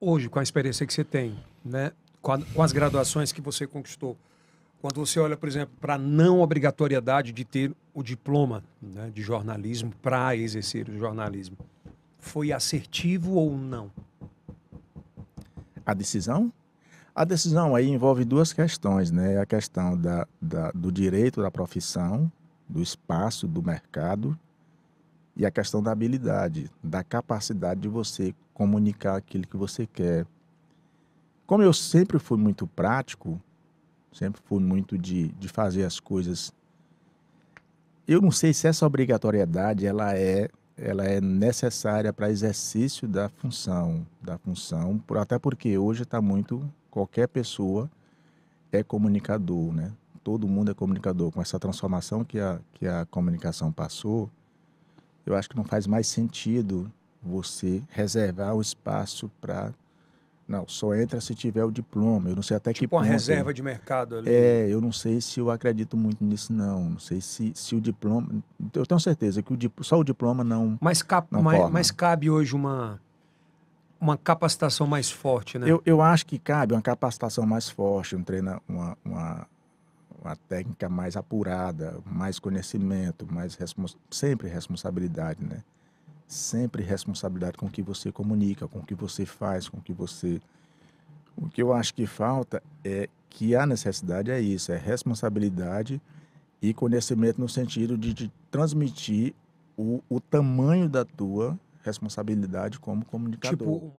hoje, com a experiência que você tem, né, com, a, com as graduações que você conquistou, quando você olha, por exemplo, para a não obrigatoriedade de ter o diploma né, de jornalismo para exercer o jornalismo, foi assertivo ou não? A decisão? A decisão aí envolve duas questões, né? A questão da, da do direito da profissão, do espaço, do mercado, e a questão da habilidade, da capacidade de você comunicar aquilo que você quer. Como eu sempre fui muito prático, sempre fui muito de, de fazer as coisas. Eu não sei se essa obrigatoriedade ela é, ela é necessária para exercício da função, da função, até porque hoje está muito qualquer pessoa é comunicador, né? Todo mundo é comunicador. Com essa transformação que a, que a comunicação passou, eu acho que não faz mais sentido você reservar o espaço para não, só entra se tiver o diploma. Eu não sei até tipo que uma reserva de mercado ali. É, eu não sei se eu acredito muito nisso, não. Não sei se, se o diploma. Eu tenho certeza que o, só o diploma não. Mas, cap, não mas, mas, cabe hoje uma, uma capacitação mais forte, né? Eu, eu acho que cabe uma capacitação mais forte, um treino, uma, uma, uma técnica mais apurada, mais conhecimento, mais respons sempre responsabilidade, né? Sempre responsabilidade com o que você comunica, com o que você faz, com o que você. O que eu acho que falta é que a necessidade é isso, é responsabilidade e conhecimento no sentido de, de transmitir o, o tamanho da tua responsabilidade como tipo, comunicador. Tipo,